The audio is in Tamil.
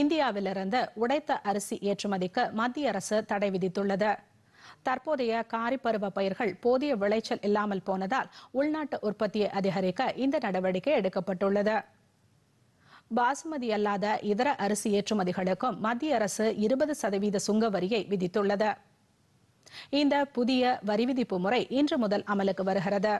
இந்தியாவிலிருந்து உடைத்த அரிசி ஏற்றுமதிக்கு மத்திய அரசு தடை விதித்துள்ளது தற்போதைய காரிப்பருவ பயிர்கள் போதிய விளைச்சல் இல்லாமல் போனதால் உள்நாட்டு உற்பத்தியை அதிகரிக்க இந்த நடவடிக்கை எடுக்கப்பட்டுள்ளது பாசுமதி அல்லாத இதர அரிசி ஏற்றுமதிகளுக்கும் மத்திய அரசு இருபது சதவீத சுங்க வரியை விதித்துள்ளது இந்த புதிய வரிவிதிப்பு முறை இன்று முதல் அமலுக்கு வருகிறது